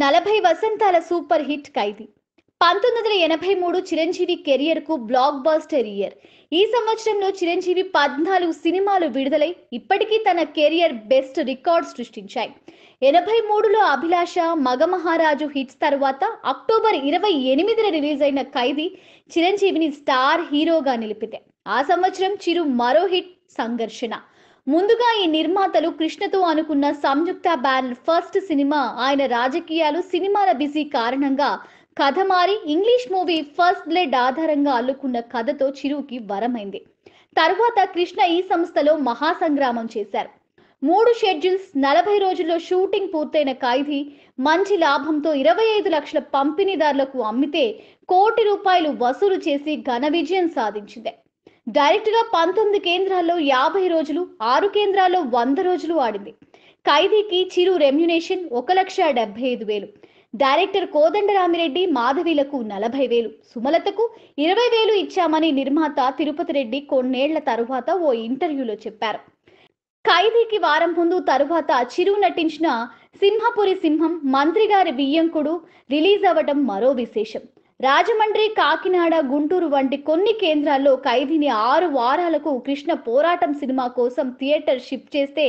నలభై వసంతాల super hit ఖైదీ పంతొమ్మిది వందల ఎనభై మూడు చిరంజీవి కెరియర్కు బ్లాక్ బాస్టర్ ఇయర్ ఈ సంవత్సరంలో చిరంజీవి పద్నాలుగు సినిమాలు విడుదలై ఇప్పటికీ తన కెరియర్ బెస్ట్ రికార్డ్ సృష్టించాయి ఎనభై మూడులో అభిలాష మగమహారాజు హిట్స్ తర్వాత అక్టోబర్ ఇరవై ఎనిమిదిన రిలీజ్ అయిన ఖైదీ చిరంజీవిని స్టార్ హీరోగా నిలిపితే ఆ సంవత్సరం చిరు మరో హిట్ సంఘర్షణ ముందుగా ఈ నిర్మాతలు కృష్ణతో అనుకున్న సంయుక్త బ్యాన్ ఫస్ట్ సినిమా ఆయన రాజకీయాలు సినిమాల బిజీ కారణంగా కథ మారి ఇంగ్లీష్ మూవీ ఫస్ట్ బ్లెడ్ ఆధారంగా అల్లుకున్న కథతో చిరుకి వరమైంది తరువాత కృష్ణ ఈ సంస్థలో మహాసంగ్రామం చేశారు మూడు షెడ్యూల్స్ నలభై రోజుల్లో షూటింగ్ పూర్తయిన ఖైదీ మంచి లాభంతో ఇరవై ఐదు లక్షల పంపిణీదారులకు అమ్మితే కోటి రూపాయలు వసూలు చేసి ఘన విజయం సాధించింది డైరెక్ట్గా పంతొమ్మిది కేంద్రాల్లో యాభై రోజులు ఆరు కేంద్రాల్లో వంద రోజులు ఆడింది ఖైదీకి చిరు రెమ్యునేషన్ ఒక లక్ష డెబ్బై ఐదు వేలు డైరెక్టర్ కోదండరామిరెడ్డి మాధవిలకు నలభై వేలు సుమలతకు ఇరవై వేలు ఇచ్చామని నిర్మాత తిరుపతి రెడ్డి కొన్నేళ్ల తరువాత ఓ ఇంటర్వ్యూలో చెప్పారు ఖైదీకి వారం ముందు తరువాత చిరు నటించిన సింహపురి సింహం మంత్రిగారి బియ్యంకుడు రిలీజ్ అవ్వడం మరో విశేషం రాజమండ్రి కాకినాడ గుంటూరు వంటి కొన్ని కేంద్రాల్లో ఖైదీని ఆరు వారాలకు కృష్ణ పోరాటం సినిమా కోసం థియేటర్ షిఫ్ట్ చేస్తే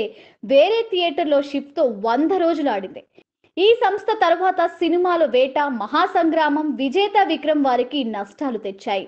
వేరే థియేటర్లో తో వంద రోజులు ఆడింది ఈ సంస్థ తర్వాత సినిమాలు వేట మహాసంగ్రామం విజేత విక్రమ్ వారికి నష్టాలు తెచ్చాయి